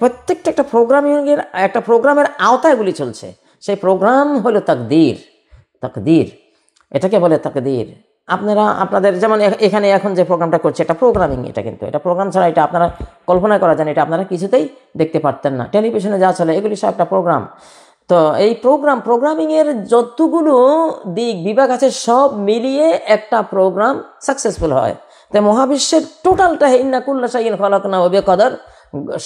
প্রত্যেকটা একটা প্রোগ্রামিংয়ের একটা প্রোগ্রামের আওতায়গুলি চলছে সেই প্রোগ্রাম হলো তাকদীর তাকদীর এটাকে বলে তাকদীর আপনারা আপনাদের যেমন এখানে এখন যে প্রোগ্রামটা করছে এটা প্রোগ্রামিং এটা কিন্তু এটা প্রোগ্রাম ছাড়া এটা আপনারা কল্পনা করা যান এটা আপনারা কিছুতেই দেখতে পারতেন না টেলিভিশনে যা চলে এগুলি সব একটা প্রোগ্রাম তো এই প্রোগ্রাম প্রোগ্রামিংয়ের যতগুলো দিক বিভাগ আছে সব মিলিয়ে একটা প্রোগ্রাম সাকসেসফুল হয় তাই মহাবিশ্বের টোটালটা হিন্না কুল্লা সাইন ফলাকনা হবে কদর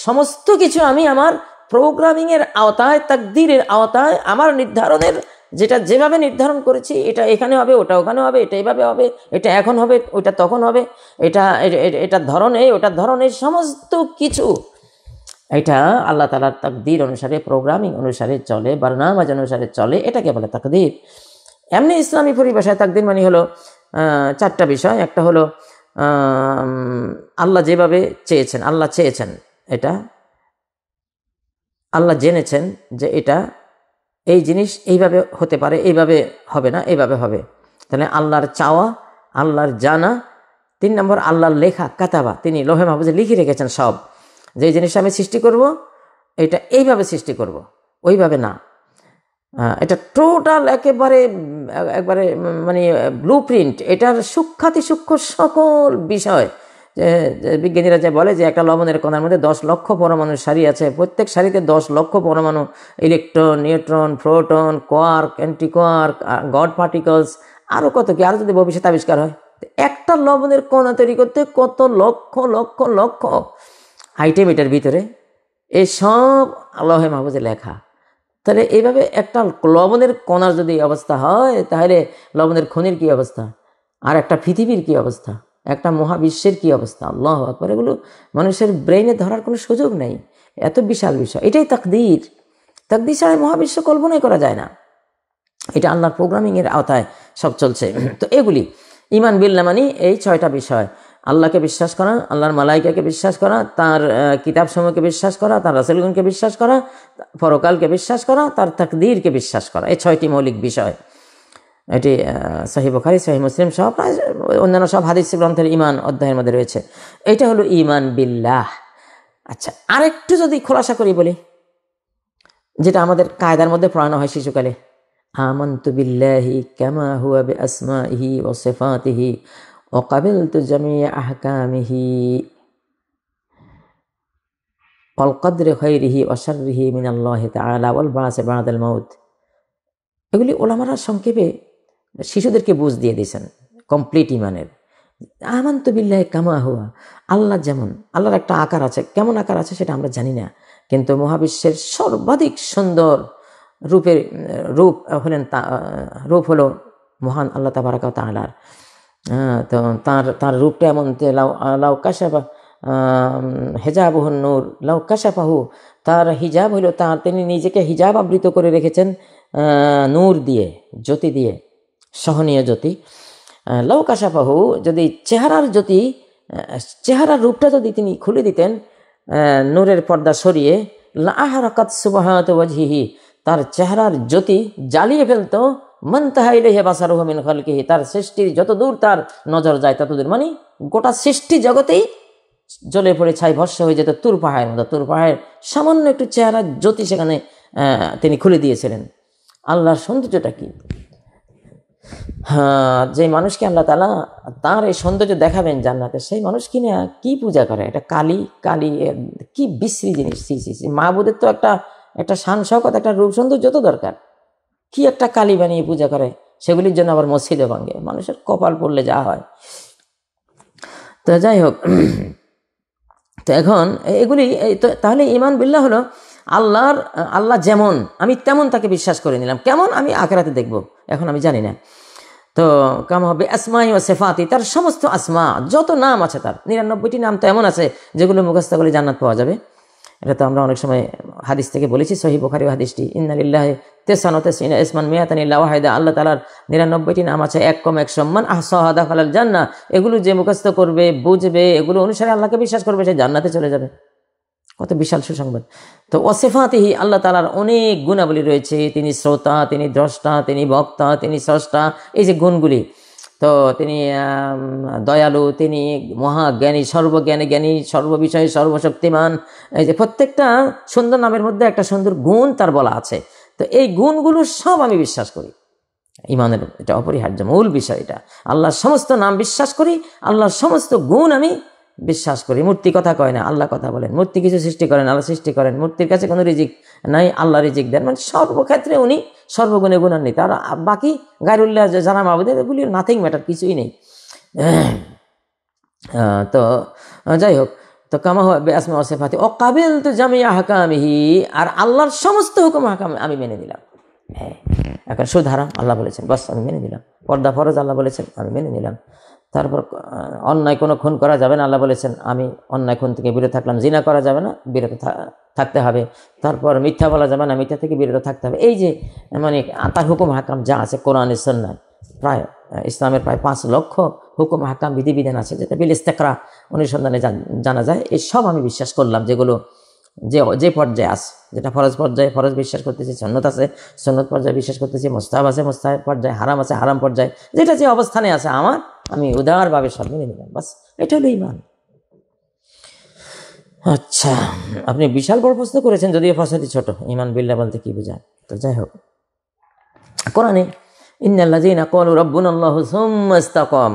সমস্ত কিছু আমি আমার প্রোগ্রামিংয়ের আওতায় তাকদিরের আওতায় আমার নির্ধারণের যেটা যেভাবে নির্ধারণ করেছি এটা এখানে হবে ওটা ওখানে হবে এটা এইভাবে হবে এটা এখন হবে ওটা তখন হবে এটা এটা ধরনে ওটা ধরনে সমস্ত কিছু এটা আল্লাহ তালার তাকদির অনুসারে প্রোগ্রামিং অনুসারে চলে বারনামাজ অনুসারে চলে এটাকে বলে তাকদির এমনি ইসলামী পরিভাষায় তাকদির মানে হলো চারটা বিষয় একটা হলো আল্লাহ যেভাবে চেয়েছেন আল্লাহ চেয়েছেন এটা আল্লাহ জেনেছেন যে এটা এই জিনিস এইভাবে হতে পারে এইভাবে হবে না এইভাবে হবে তাহলে আল্লাহর চাওয়া আল্লাহর জানা তিন নম্বর আল্লাহর লেখা কাতাবা তিনি লোহে মাহবুজে লিখে রেখেছেন সব যে জিনিসটা আমি সৃষ্টি করব এটা এইভাবে সৃষ্টি করব ওইভাবে না এটা টোটাল একেবারে একবারে মানে ব্লু প্রিন্ট এটার সূক্ষাতি সূক্ষ্ম সকল বিষয় যে বিজ্ঞানীরা যে বলে যে একটা লবণের কণার মধ্যে দশ লক্ষ পরমাণুর সারি আছে প্রত্যেক সারিতে দশ লক্ষ পরমাণু electron neutron proton quark antiquark god particles আরও কত কি আরও যদি ভবিষ্যতে আবিষ্কার হয় একটা লবণের কণা তৈরি করতে কত লক্ষ লক্ষ লক্ষ আইটেম এটার ভিতরে এই সব আল্লাহে মাহবুজে লেখা তাহলে এইভাবে একটা লবণের কণার যদি অবস্থা হয় তাহলে লবণের খনির কি অবস্থা আর একটা পৃথিবীর কি অবস্থা একটা মহাবিশ্বের কি অবস্থা আল্লাহ আকবর এগুলো মানুষের ব্রেইনে ধরার কোনো সুযোগ নেই এত বিশাল বিষয় এটাই তাকদির তাকদির ছাড়া মহাবিশ্ব কল্পনাই করা যায় না এটা আল্লাহর প্রোগ্রামিংয়ের আওতায় সব চলছে তো এগুলি ইমান বিল্লা মানি এই ছয়টা বিষয় আল্লাহকে বিশ্বাস করা আল্লাহর মালাইকাকে বিশ্বাস করা তার সময়কে বিশ্বাস করা তার রাসেলগুনকে বিশ্বাস করা পরকালকে বিশ্বাস করা তার তাকদিরকে বিশ্বাস করা এই ছয়টি মৌলিক বিষয় এটি সাহি বখারি সাহি মুসলিম সহ প্রায় অন্যান্য সব হাদিস গ্রন্থের ইমান অধ্যায়ের মধ্যে রয়েছে এটা হলো ইমান বিল্লাহ আচ্ছা আরেকটু যদি খোলাসা করি বলি যেটা আমাদের কায়দার মধ্যে পড়ানো হয় শিশুকালে আমন্তু বিল্লাহি কামা হুয়া বি আসমাহি ও সেফাতিহি ও কাবিল তু জামি আহকামিহি অলকদ্রে খৈরিহি অশারিহি মিনাল্লাহ তালা ওয়াল বাসে বাঁদাল মৌত এগুলি ওলামারা সংক্ষেপে শিশুদেরকে বুঝ দিয়ে দিয়েছেন কমপ্লিট ইমানের আমান্ত বিল্লাহে কামা হওয়া আল্লাহ যেমন আল্লাহর একটা আকার আছে কেমন আকার আছে সেটা আমরা জানি না কিন্তু মহাবিশ্বের সর্বাধিক সুন্দর রূপের রূপ হলেন রূপ হলো মহান আল্লাহ তাবারাক তাহলার তো তার তার রূপটা এমন লাউ লাউ কাশাবা হেজাবহ নূর লাউ কাশাপাহু তার হিজাব হলো তার তিনি নিজেকে হিজাব আবৃত করে রেখেছেন নূর দিয়ে জ্যোতি দিয়ে সহনীয় জ্যোতি লৌকাশাপাহু যদি চেহারার জ্যোতি চেহারার রূপটা যদি তিনি খুলে দিতেন নূরের পর্দা সরিয়ে লাহারকাত সুবাহাত তার চেহারার জ্যোতি জ্বালিয়ে ফেলতো মন তাহাইলেহে বাসারুহমিন খলকিহি তার সৃষ্টির যত দূর তার নজর যায় ততদূর মানে গোটা সৃষ্টি জগতেই জলে পড়ে ছাই ভস্য হয়ে যেত তুর পাহাড়ের মতো তুর পাহাড়ের সামান্য একটু চেহারার জ্যোতি সেখানে তিনি খুলে দিয়েছিলেন আল্লাহর সৌন্দর্যটা কি হ্যাঁ, যে মানুষকে আল্লাহ তালা তার এই সৌন্দর্য দেখাবেন জান্নাতে সেই মানুষ কি না কী পূজা করে এটা কালী কালী কি বিশ্রী জিনিস সি সি সি বোধের তো একটা একটা শান শকত একটা রূপ সৌন্দর্য যত দরকার কি একটা কালী বানিয়ে পূজা করে সেগুলির জন্য আবার মসজিদে ভাঙে মানুষের কপাল পড়লে যা হয় তো যাই হোক তো এখন এগুলি তাহলে ইমান বিল্লাহ হলো আল্লাহর আল্লাহ যেমন আমি তেমন তাকে বিশ্বাস করে নিলাম কেমন আমি আখেরাতে দেখব এখন আমি জানি না তো কাম হবে আসমাই ও সেফাতি তার সমস্ত আসমা যত নাম আছে তার নিরানব্বইটি নাম তো এমন আছে যেগুলো মুখস্থ করলে জান্নাত পাওয়া যাবে এটা তো আমরা অনেক সময় হাদিস থেকে বলেছি সহি বোখারি হাদিসটি ইন্দালিল্লাহ তেসান তেসিনা ইসমান মেয়াতানিল্লা ওয়াহেদা আল্লাহ তালার নিরানব্বইটি নাম আছে এক কম এক সম্মান সহাদা ফালাল জান্না এগুলো যে মুখস্থ করবে বুঝবে এগুলো অনুসারে আল্লাহকে বিশ্বাস করবে সে জান্নাতে চলে যাবে কত বিশাল সুসংবাদ তো ওসেফাতেহি আল্লাহ তালার অনেক গুণাবলী রয়েছে তিনি শ্রোতা তিনি দ্রষ্টা তিনি বক্তা তিনি স্রষ্টা এই যে গুণগুলি তো তিনি দয়ালু তিনি মহাজ্ঞানী সর্বজ্ঞানী জ্ঞানী সর্ববিষয়ে সর্বশক্তিমান এই যে প্রত্যেকটা সুন্দর নামের মধ্যে একটা সুন্দর গুণ তার বলা আছে তো এই গুণগুলো সব আমি বিশ্বাস করি ইমানের এটা অপরিহার্য মূল বিষয় এটা আল্লাহর সমস্ত নাম বিশ্বাস করি আল্লাহর সমস্ত গুণ আমি বিশ্বাস করি মূর্তি কথা কয় না আল্লাহ কথা বলেন মূর্তি কিছু সৃষ্টি করেন আল্লাহ সৃষ্টি করেন মূর্তির কাছে কোনো রিজিক নাই আল্লাহ রিজিক দেন মানে সর্বক্ষেত্রে উনি সর্বগুণে গুণান্বিত আর বাকি গাইরুল্লাহ যারা মাহবুদের এগুলি নাথিং ম্যাটার কিছুই নেই তো যাই হোক তো কামা আসমা ওসেফাতি ও কাবিল তো জামিয়া আহকামিহি আর আল্লাহর সমস্ত হুকুম হাকাম আমি মেনে নিলাম হ্যাঁ এখন সুধারা আল্লাহ বলেছেন বাস আমি মেনে নিলাম পর্দা ফরজ আল্লাহ বলেছেন আমি মেনে নিলাম তারপর অন্যায় কোনো খুন করা যাবে না আল্লাহ বলেছেন আমি অন্যায় খুন থেকে বিরত থাকলাম জিনা করা যাবে না বিরত থাকতে হবে তারপর মিথ্যা বলা যাবে না মিথ্যা থেকে বিরত থাকতে হবে এই যে মানে তার হুকুম হাকাম যা আছে কোরআন সন্ন্যায় প্রায় ইসলামের প্রায় পাঁচ লক্ষ হুকুম হাকাম বিধিবিধান আছে যেটা বিল ইস্তেকরা অনুসন্ধানে জানা যায় এই সব আমি বিশ্বাস করলাম যেগুলো যে যে পর্যায়ে আছে যেটা ফরজ পর্যায়ে ফরজ বিশ্বাস করতেছি সন্ন্যত আছে সন্ন্যত পর্যায়ে বিশ্বাস করতেছি মোস্তাব আছে মোস্তাহ পর্যায়ে হারাম আছে হারাম পর্যায়ে যেটা যে অবস্থানে আছে আমার আমি উদারভাবে সব মেনে নিলাম বাস এটা হলো ইমান আচ্ছা আপনি বিশাল বড় প্রশ্ন করেছেন যদি ফসলটি ছোট ইমান বিল্লা বলতে কি বোঝায় তো যাই হোক কোরআনে ইন্নাল্লাজিনা কলু রব্বুন আল্লাহ সুম্মাস্তাকাম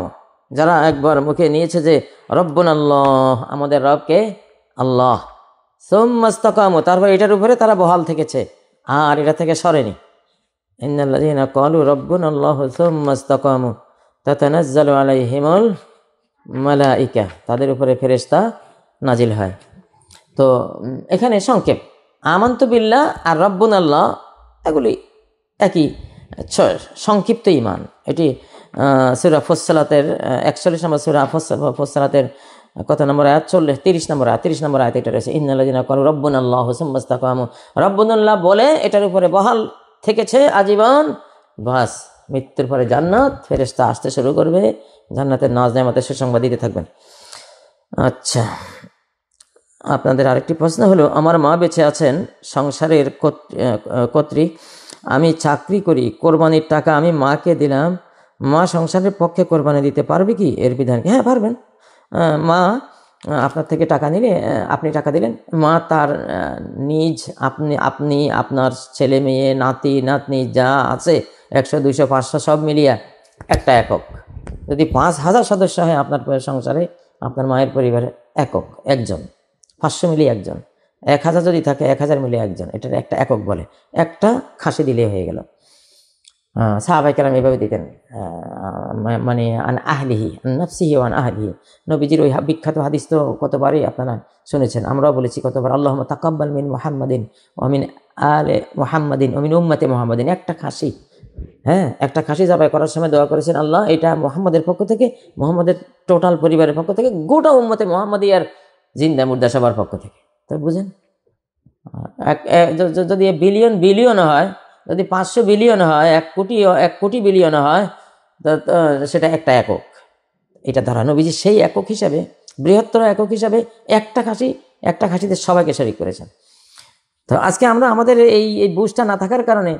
যারা একবার মুখে নিয়েছে যে রব্বুন আল্লাহ আমাদের রবকে আল্লাহ সোম্মাস্তাকাম তারপর এটার উপরে তারা বহাল থেকেছে আর এটা থেকে সরেনি ইন্নাল্লাজিনা কলু রব্বুন আল্লাহ সোম্মাস্তাকাম তাতানাজ্জালু আলাই হিমল মালাইকা তাদের উপরে ফেরেস্তা নাজিল হয় তো এখানে সংক্ষেপ আমন্ত বিল্লা আর রব্বুন আল্লাহ এগুলি একই সংক্ষিপ্ত ইমান এটি সুরা ফসলাতের একচল্লিশ নম্বর সুরা ফসলাতের কত নম্বর আয়াত চল্লিশ তিরিশ নম্বর আয়াত তিরিশ নম্বর আয়াত এটা রয়েছে ইন্দিনা কর রব্বুন আল্লাহ হুসম্মস্তাকাম রব্বুন আল্লাহ বলে এটার উপরে বহাল থেকেছে আজীবন বাস মৃত্যুর পরে জান্নাত ফেরেস্তা আসতে শুরু করবে জান্নাতের নাজ নেমাতে সুসংবাদ দিতে থাকবেন আচ্ছা আপনাদের আরেকটি প্রশ্ন হলো আমার মা বেঁচে আছেন সংসারের কর্তৃক আমি চাকরি করি কোরবানির টাকা আমি মাকে দিলাম মা সংসারের পক্ষে কোরবানি দিতে পারবে কি এর বিধান হ্যাঁ পারবেন মা আপনার থেকে টাকা নিলে আপনি টাকা দিলেন মা তার নিজ আপনি আপনি আপনার ছেলে মেয়ে নাতি নাতনি যা আছে একশো দুইশো পাঁচশো সব মিলিয়া একটা একক যদি পাঁচ হাজার সদস্য হয় আপনার সংসারে আপনার মায়ের পরিবারে একক একজন পাঁচশো মিলিয়ে একজন এক হাজার যদি থাকে এক হাজার মিলিয়ে একজন এটার একটা একক বলে একটা খাসি দিলে হয়ে গেল সাহাবাই কালাম এভাবে দিতেন মানে আন আহলিহি নাফসিহি আন আহলিহি নবীজির ওই বিখ্যাত হাদিস তো কতবারই আপনারা শুনেছেন আমরাও বলেছি কতবার আল্লাহ তাকাব্বাল মিন মোহাম্মদিন অমিন আলে মোহাম্মদিন অমিন উম্মতে মোহাম্মদিন একটা খাসি হ্যাঁ একটা খাসি জবাই করার সময় দোয়া করেছেন আল্লাহ এটা মোহাম্মদের পক্ষ থেকে মোহাম্মদের টোটাল পরিবারের পক্ষ থেকে গোটা উম্মতে আর জিন্দা মুর্দা সবার পক্ষ থেকে তাই বুঝেন যদি বিলিয়ন বিলিয়ন হয় যদি পাঁচশো বিলিয়ন হয় এক কোটি এক কোটি বিলিয়ন হয় সেটা একটা একক এটা ধরানো বিজি সেই একক হিসাবে বৃহত্তর একক হিসাবে একটা খাসি একটা খাসিতে সবাইকে শরিক করেছেন তো আজকে আমরা আমাদের এই এই বুঝটা না থাকার কারণে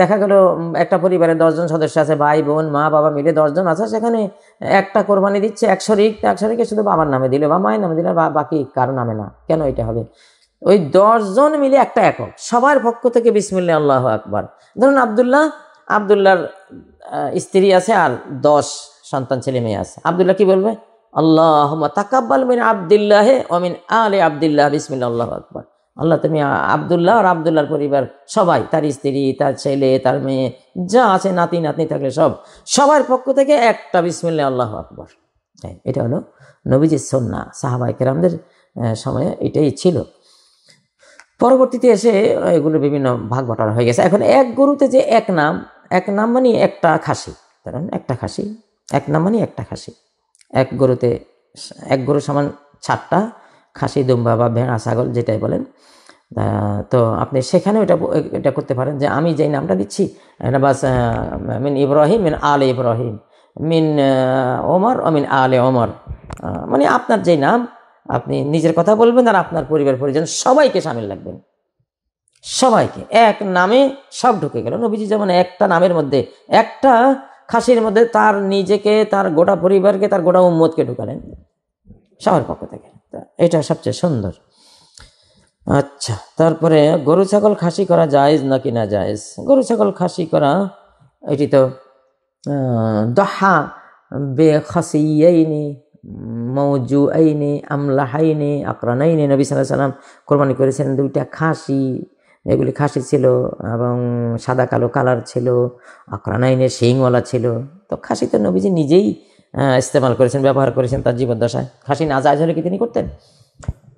দেখা গেল একটা পরিবারে দশজন সদস্য আছে ভাই বোন মা বাবা মিলে দশজন আছে সেখানে একটা কোরবানি দিচ্ছে এক শরিক এক শরিকে শুধু বাবার নামে দিল বা মায়ের নামে দিলে বা বাকি কারো নামে না কেন এটা হবে ওই দশজন মিলে একটা একক সবার পক্ষ থেকে বিসমিল্লা আল্লাহ আকবার ধরুন আবদুল্লাহ আবদুল্লাহর স্ত্রী আছে আর দশ সন্তান ছেলে মেয়ে আছে আবদুল্লাহ কি বলবে আল্লাহ তাকাব্বাল মিন আবদুল্লাহে অমিন আলে আবদুল্লাহ বিসমিল্লা আল্লাহ আকবার আল্লাহ তুমি আবদুল্লাহ আর আবদুল্লাহর পরিবার সবাই তার স্ত্রী তার ছেলে তার মেয়ে যা আছে নাতি নাতনি থাকলে সব সবার পক্ষ থেকে একটা বিসমিল্লা আল্লাহ আকবর হ্যাঁ, এটা হলো নবীজির সন্না সাহাবাই কেরামদের সময়ে এটাই ছিল পরবর্তীতে এসে এগুলো বিভিন্ন ভাগ বাটারা হয়ে গেছে এখন এক গরুতে যে এক নাম এক নাম মানে একটা খাসি কারণ একটা খাসি এক নাম মানে একটা খাসি এক গরুতে এক গরু সমান ছাটটা খাসি দুম্বা বা ভেড়া ছাগল যেটাই বলেন তো আপনি সেখানেও এটা এটা করতে পারেন যে আমি যেই নামটা দিচ্ছি বাস মিন ইব্রাহিম মিন আল ইব্রাহিম মিন ওমর ও মিন আলে ওমর মানে আপনার যেই নাম আপনি নিজের কথা বলবেন আর আপনার পরিবার পরিজন সবাইকে সামিল লাগবেন সবাইকে এক নামে সব ঢুকে গেল নবীজি যেমন একটা নামের মধ্যে একটা খাসির মধ্যে তার নিজেকে তার গোটা পরিবারকে তার গোটা উম্মদকে ঢুকালেন সবার পক্ষ থেকে এটা সবচেয়ে সুন্দর আচ্ছা তারপরে গরু ছাগল খাসি করা জায়েজ নাকি না জায়েজ গরু ছাগল খাসি করা এটি তো দহা বে খাসি মৌজু আইনে আমলা হাইনে আকরানাইনে নবী সাল্লাহ সাল্লাম কোরবানি করেছিলেন দুইটা খাসি এগুলি খাসি ছিল এবং সাদা কালো কালার ছিল আকরানাইনে শিংওয়ালা ছিল তো খাসি তো নবীজি নিজেই ইস্তেমাল করেছেন ব্যবহার করেছেন তার জীবদ্দশায় খাসি না যায় হলে কি তিনি করতেন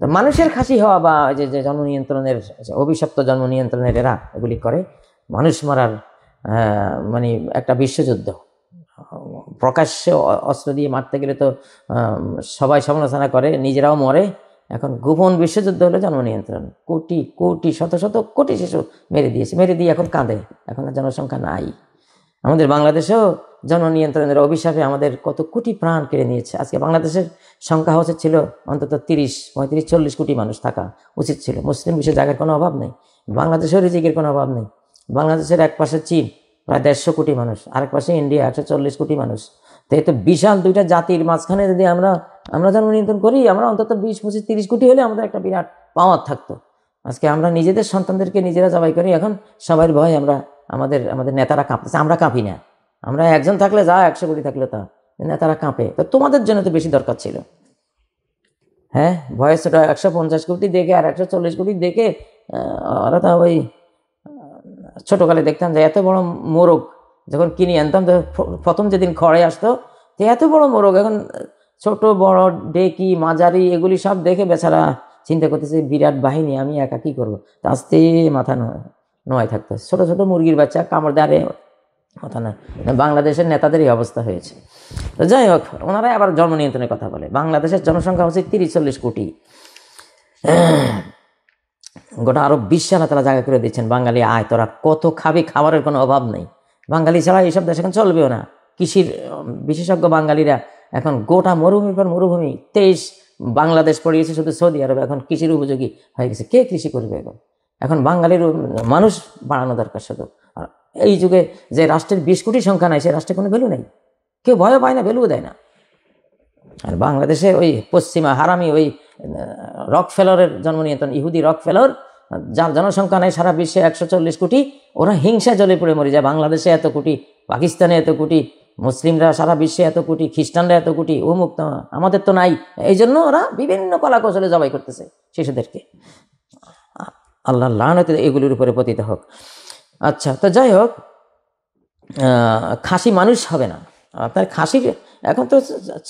তো মানুষের খাসি হওয়া বা যে যে জন্ম নিয়ন্ত্রণের অভিশপ্ত জন্ম নিয়ন্ত্রণের এরা এগুলি করে মানুষ মারার মানে একটা বিশ্বযুদ্ধ প্রকাশ্যে অস্ত্র দিয়ে মারতে গেলে তো সবাই সমালোচনা করে নিজেরাও মরে এখন গোপন বিশ্বযুদ্ধ হলো জন্ম নিয়ন্ত্রণ কোটি কোটি শত শত কোটি শিশু মেরে দিয়েছে মেরে দিয়ে এখন কাঁদে এখন জনসংখ্যা নাই আমাদের বাংলাদেশেও জন্ম নিয়ন্ত্রণের অভিশাপে আমাদের কত কোটি প্রাণ কেড়ে নিয়েছে আজকে বাংলাদেশের সংখ্যা হচ্ছে ছিল অন্তত তিরিশ পঁয়ত্রিশ চল্লিশ কোটি মানুষ থাকা উচিত ছিল মুসলিম বিশ্বে জায়গার কোনো অভাব নেই বাংলাদেশেও রিজিকের কোনো অভাব নেই বাংলাদেশের এক পাশে চীন প্রায় দেড়শো কোটি মানুষ আরেক পাশে ইন্ডিয়া একশো চল্লিশ কোটি মানুষ তো এই তো বিশাল দুইটা জাতির মাঝখানে যদি আমরা আমরা যেন নিয়ন্ত্রণ করি আমরা অন্তত বিশ পঁচিশ তিরিশ কোটি হলে আমাদের একটা বিরাট পাওয়ার থাকতো আজকে আমরা নিজেদের সন্তানদেরকে নিজেরা জবাই করি এখন সবাই ভয় আমরা আমাদের আমাদের নেতারা কাঁপতেছে আমরা কাঁপি না আমরা একজন থাকলে যা একশো কোটি থাকলে তা নেতারা কাঁপে তো তোমাদের জন্য তো বেশি দরকার ছিল হ্যাঁ ভয়েস ওটা একশো পঞ্চাশ কোটি দেখে আর একশো চল্লিশ কোটি দেখে ওরা তো ওই ছোটোকালে দেখতাম যে এত বড় মোরগ যখন কিনে আনতাম প্রথম যেদিন খড়ে আসতো তো এত বড় মোরগ এখন ছোট বড় ডেকি মাঝারি এগুলি সব দেখে বেচারা চিন্তা করতেছে বিরাট বাহিনী আমি একা কী করবো আস্তে মাথা নোয়াই থাকতো ছোট ছোট মুরগির বাচ্চা কামড় দাঁড়ে কথা নয় বাংলাদেশের নেতাদেরই অবস্থা হয়েছে তো যাই হোক ওনারাই আবার জন্ম নিয়ন্ত্রণের কথা বলে বাংলাদেশের জনসংখ্যা হচ্ছে তিরিশ চল্লিশ কোটি গোটা আরব বিশ্বে আল্লাহ তালা জায়গা করে দিচ্ছেন বাঙালি আয় তোরা কত খাবি খাবারের কোনো অভাব নেই বাঙালি ছাড়া এইসব দেশ এখন চলবেও না কৃষির বিশেষজ্ঞ বাঙালিরা এখন গোটা মরুভূমির পর মরুভূমি তেইশ বাংলাদেশ পড়িয়েছে শুধু সৌদি আরব এখন কৃষির উপযোগী হয়ে গেছে কে কৃষি করবে এখন এখন বাঙালির মানুষ বাড়ানো দরকার শুধু আর এই যুগে যে রাষ্ট্রের বিশ কোটি সংখ্যা নাই সেই রাষ্ট্রে কোনো ভ্যালু নেই কেউ ভয় পায় না ভ্যালু দেয় না আর বাংলাদেশে ওই পশ্চিমা হারামি ওই রক ফেলরের জন্ম নিয়ন্ত্রণ ইহুদি রক ফেলর যার জনসংখ্যা নেই সারা বিশ্বে একশো চল্লিশ কোটি ওরা হিংসা জলে পড়ে মরে যায় বাংলাদেশে এত কোটি পাকিস্তানে এত কোটি মুসলিমরা সারা বিশ্বে এত কোটি খ্রিস্টানরা এত কোটি ও মুক্ত আমাদের তো নাই এই জন্য ওরা বিভিন্ন কলা কৌশলে জবাই করতেছে শিশুদেরকে আল্লাহ লানতে এগুলির উপরে পতিত হোক আচ্ছা তো যাই হোক খাসি মানুষ হবে না আপনার খাসি এখন তো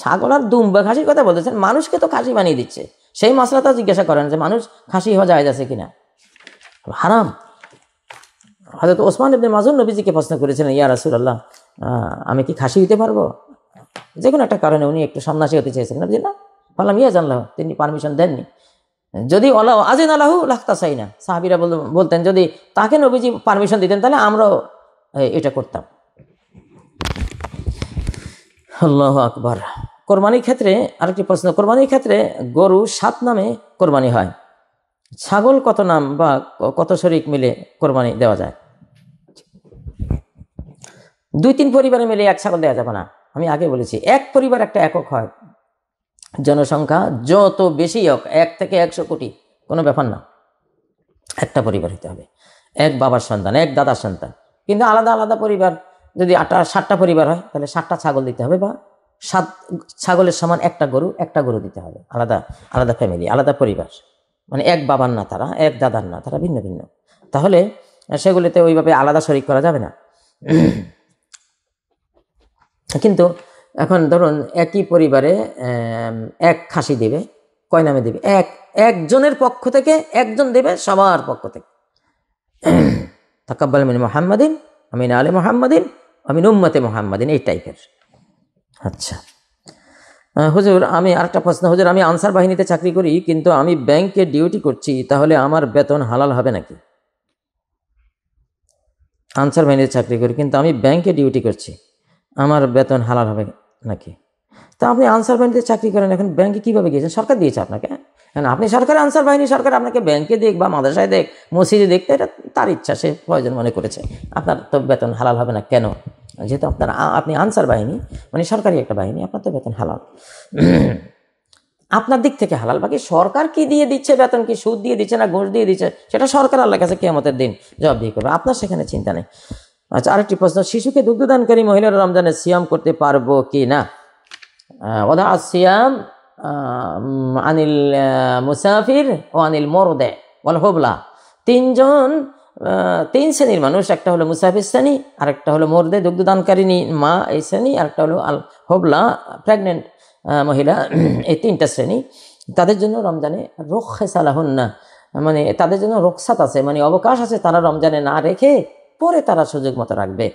ছাগল আর দুম বা খাসির কথা বলতেছেন মানুষকে তো খাসি বানিয়ে দিচ্ছে সেই তো জিজ্ঞাসা করেন যে মানুষ খাসি হওয়া যায় আছে কিনা হারাম হয়তো ওসমান ইবনে মাজুর নবীজিকে প্রশ্ন করেছিলেন ইয়া রাসুল আল্লাহ আমি কি খাসি হইতে পারবো যে কোনো একটা কারণে উনি একটু সন্ন্যাসী হতে চেয়েছিলেন নবীজি না বললাম ইয়া জানলাহ তিনি পারমিশন দেননি যদি অলাহ আজিন আলাহু লাখতা চাই না সাহাবিরা বলতেন যদি তাকে নবীজি পারমিশন দিতেন তাহলে আমরাও এটা করতাম আল্লাহ আকবর কোরবানির ক্ষেত্রে আরেকটি প্রশ্ন কোরবানির ক্ষেত্রে গরু সাত নামে কোরবানি হয় ছাগল কত নাম বা কত শরিক মিলে কোরবানি দেওয়া যায় দুই তিন পরিবারে মিলে এক ছাগল দেওয়া যাবে না আমি আগে বলেছি এক পরিবার একটা একক হয় জনসংখ্যা যত বেশি হোক এক থেকে একশো কোটি কোনো ব্যাপার না একটা পরিবার হতে হবে এক বাবার সন্তান এক দাদার সন্তান কিন্তু আলাদা আলাদা পরিবার যদি আটটা ষাটটা পরিবার হয় তাহলে ষাটটা ছাগল দিতে হবে বা সাত ছাগলের সমান একটা গরু একটা গরু দিতে হবে আলাদা আলাদা ফ্যামিলি আলাদা পরিবার মানে এক বাবার না তারা এক দাদার না তারা ভিন্ন ভিন্ন তাহলে সেগুলিতে ওইভাবে আলাদা শরিক করা যাবে না কিন্তু এখন ধরুন একই পরিবারে এক খাসি দেবে কয় নামে দেবে এক একজনের পক্ষ থেকে একজন দেবে সবার পক্ষ থেকে তাকাব্বাল মিন মোহাম্মদিন আমিন আলী মোহাম্মদিন আমিন উম্মতে মোহাম্মদিন এই টাইপের আচ্ছা হুজুর আমি আরেকটা প্রশ্ন হুজুর আমি আনসার বাহিনীতে চাকরি করি কিন্তু আমি ব্যাংকে ডিউটি করছি তাহলে আমার বেতন হালাল হবে নাকি আনসার বাহিনীতে চাকরি করি কিন্তু আমি ব্যাংকে ডিউটি করছি আমার বেতন হালাল হবে নাকি তা আপনি আনসার বাহিনীতে চাকরি করেন এখন ব্যাংকে কীভাবে গিয়েছেন সরকার দিয়েছে আপনাকে হ্যাঁ? কারণ আপনি সরকার আনসার বাহিনী সরকার আপনাকে ব্যাংকে দেখ বা মাদ্রাসায় দেখ মসজিদে দেখতে এটা তার ইচ্ছা সে প্রয়োজন মনে করেছে আপনার তো বেতন হালাল হবে না কেন যেহেতু আপনার আপনি আনসার বাহিনী মানে সরকারি একটা বাহিনী আপনার তো বেতন হালাল আপনার দিক থেকে হালাল বাকি সরকার কি দিয়ে দিচ্ছে বেতন কি সুদ দিয়ে দিচ্ছে না ঘুষ দিয়ে দিচ্ছে সেটা সরকার আল্লাহ কাছে কেমতের দিন জবাব দিয়ে করবে আপনার সেখানে চিন্তা নেই আচ্ছা আরেকটি প্রশ্ন শিশুকে দুগ্ধদানকারী মহিলারা রমজানে সিয়াম করতে পারবো কি না ওদা সিয়াম আনিল মুসাফির ও আনিল মরদে বল হোবলা তিনজন তিন শ্রেণীর মানুষ একটা হলো মুসাফির শ্রেণী আরেকটা হলো মোরদে দুগ্ধদানকারিণী মা এই শ্রেণী আরেকটা হলো আল হোবলা প্রেগনেন্ট মহিলা এই তিনটা শ্রেণী তাদের জন্য রমজানে রক্ষে না মানে তাদের জন্য রক্ষাত আছে মানে অবকাশ আছে তারা রমজানে না রেখে পরে তারা সুযোগ মতো রাখবে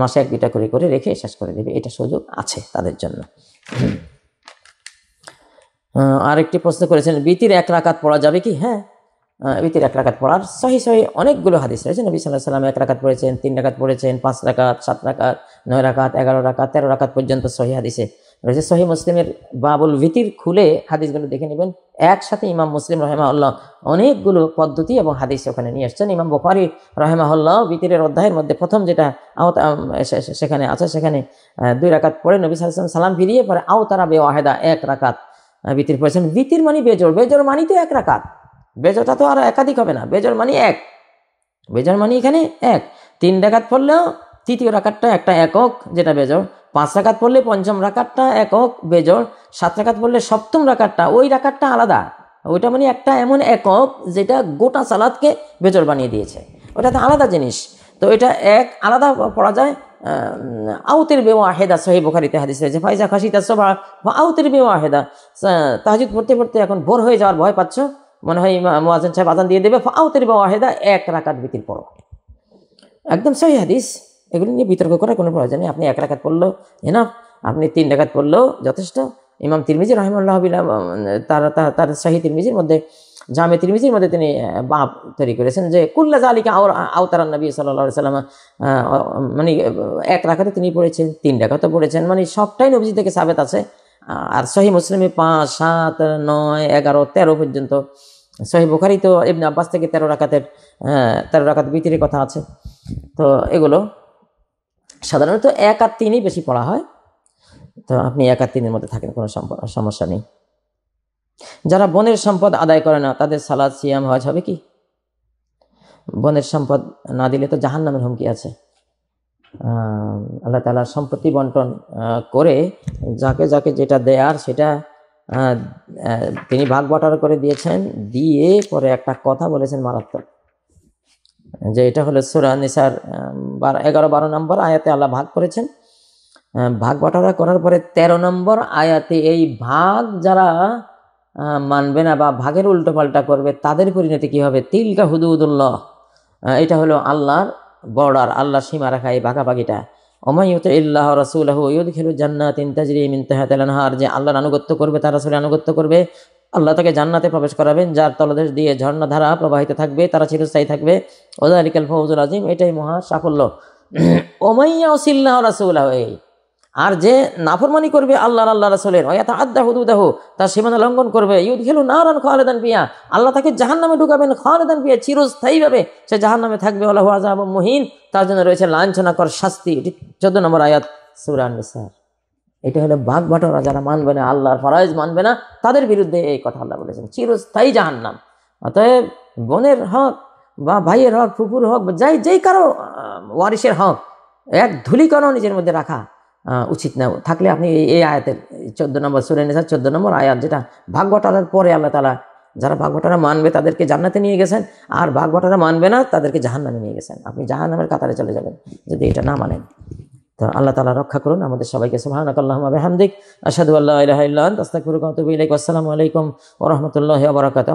মাসে এক দুটা করে করে রেখে শেষ করে দেবে এটা সুযোগ আছে তাদের জন্য আরেকটি প্রশ্ন করেছেন বিতির এক রাকাত পড়া যাবে কি হ্যাঁ বিতির এক রাকাত পড়ার সহি সহি অনেকগুলো হাদিস রয়েছে নবী সাল্লাহ সাল্লাম এক রাকাত পড়েছেন তিন রাকাত পড়েছেন পাঁচ রাকাত সাত রাকাত নয় রাকাত এগারো রাকাত তেরো রাকাত পর্যন্ত সহি হাদিসে রয়েছে সহি মুসলিমের বাবুল ভিতির খুলে হাদিসগুলো দেখে নেবেন একসাথে ইমাম মুসলিম রহেমাউল্লাহ অনেকগুলো পদ্ধতি এবং হাদিস ওখানে নিয়ে আসছেন ইমাম বুখারি রহেমাউল্লাহ ভিতিরের অধ্যায়ের মধ্যে প্রথম যেটা আহত সেখানে আছে সেখানে দুই রাকাত পড়ে নবী সাল্লাম ফিরিয়ে পরে আও তারা বে ওয়াহেদা এক রাকাত ভিতির পড়েছেন ভিতির মানে বেজর বেজর মানিতে এক রাকাত বেজরটা তো আর একাধিক হবে না বেজর মানে এক বেজর মানে এখানে এক তিন ডাকাত পড়লেও তৃতীয় রাকাতটা একটা একক যেটা বেজর পাঁচ রাখাত পড়লে পঞ্চম রাকাতটা একক বেজর সাত রাখাত পড়লে সপ্তম রাকাতটা ওই রাকাতটা আলাদা ওইটা মানে একটা এমন একক যেটা গোটা সালাদকে বেজর বানিয়ে দিয়েছে ওটা তো আলাদা জিনিস তো এটা এক আলাদা পড়া যায় আউতের বেও আহেদা সহি বোখারিতে হাদিস হয়েছে ফাইজা খাসিতা সবা বা আউতের বেও আহেদা তাহাজুদ পড়তে পড়তে এখন ভোর হয়ে যাওয়ার ভয় পাচ্ছ মনে হয় মোয়াজেন সাহেব আজান দিয়ে দেবে ফাউতের বা ওয়াহেদা এক রাকাত বিতির পড়ো একদম সহি হাদিস এগুলি নিয়ে বিতর্ক করার কোনো প্রয়োজন নেই আপনি এক রাকাত পড়লেও এনাফ আপনি তিন রাকাত পড়লেও যথেষ্ট ইমাম তিরমিজি রহমুল্লাহ তার তার শাহি তিরমিজির মধ্যে জামে তিরমিজির মধ্যে তিনি বাপ তৈরি করেছেন যে কুল্লা জালিকা আওর আওতারান নবী সাল্লা সাল্লাম মানে এক রাখাতে তিনি পড়েছেন তিন রাখাতে পড়েছেন মানে সবটাই নবীজি থেকে সাবেত আছে আর সহি মুসলিমে পাঁচ সাত নয় এগারো তেরো পর্যন্ত সহি বুখারি তো এমনি আব্বাস থেকে তেরো রাকাতের তেরো রাকাত বিতির কথা আছে তো এগুলো সাধারণত এক আর তিনই বেশি পড়া হয় তো আপনি এক আর তিনের মধ্যে থাকেন কোনো সমস্যা নেই যারা বনের সম্পদ আদায় করে না তাদের সালাদ সিয়াম হজ হবে কি বনের সম্পদ না দিলে তো জাহান নামের হুমকি আছে আল্লাহ তালা সম্পত্তি বন্টন করে যাকে যাকে যেটা দেয়ার সেটা তিনি ভাগ বটার করে দিয়েছেন দিয়ে পরে একটা কথা বলেছেন মারাত্মক যে এটা হলো সুরা নিসার এগারো বারো নম্বর আয়াতে আল্লাহ ভাগ করেছেন ভাগ বটারা করার পরে ১৩ নম্বর আয়াতে এই ভাগ যারা মানবে না বা ভাগের উল্টোপাল্টা করবে তাদের পরিণতি কী হবে তিলকা হুদুদুল্লাহ এটা হলো আল্লাহর বর্ডার আল্লাহ রাখা এই বাঘাবাগিটা অমায়ুত ইল্লাহ রসুল্লাহ খেলু জান্নাত ইন্তাজরি মিনতাহাত যে আল্লাহর আনুগত্য করবে তার রাসূলের আনুগত্য করবে আল্লাহ তাকে জান্নাতে প্রবেশ করাবেন যার তলদেশ দিয়ে ঝর্ণাধারা প্রবাহিত থাকবে তারা চিরস্থায়ী থাকবে ওদা আলিকাল ফৌজুল আজিম এটাই মহা সাফল্য ওমাইয়া ওসিল্লাহ রসুল্লাহ এই আর যে নাফরমানি করবে আল্লাহ আল্লাহ রাসলের অয়াতা আদ্দা হুদুদাহ তার সীমানা লঙ্ঘন করবে ইউদ খেলু না রান খাওয়ালেদান পিয়া আল্লাহ তাকে জাহান নামে ঢুকাবেন খাওয়ালেদান পিয়া চিরস্থায়ীভাবে সে জাহান নামে থাকবে আল্লাহ আজাব মহিন তার জন্য রয়েছে লাঞ্ছনাকর শাস্তি এটি চোদ্দ নম্বর আয়াত সুরান নিসার এটা হলো বাঘ ভাটরা যারা মানবে না আল্লাহর ফরাইজ মানবে না তাদের বিরুদ্ধে এই কথা আল্লাহ বলেছেন চিরস্থায়ী জাহান নাম অতএব বোনের হক বা ভাইয়ের হক ফুপুর হক যাই যেই কারো ওয়ারিসের হক এক কারণ নিজের মধ্যে রাখা উচিত না থাকলে আপনি এই আয়াতের চোদ্দ নম্বর সুরে নেশার চোদ্দ নম্বর আয়াত যেটা ভাগ পরে আল্লাহ তালা যারা ভাগ্যটারা মানবে তাদেরকে জান্নাতে নিয়ে গেছেন আর ভাগ্যটারা মানবে না তাদেরকে জাহান নামে নিয়ে গেছেন আপনি জাহান নামের কাতারে চলে যাবেন যদি এটা না মানেন তো আল্লাহ তালা রক্ষা করুন আমাদের সবাইকে সুহানক আল্লাহ হামদিক আসাদু আল্লাহ আসসালামু আলাইকুম ওরহমতুল্লাহ বরাকাত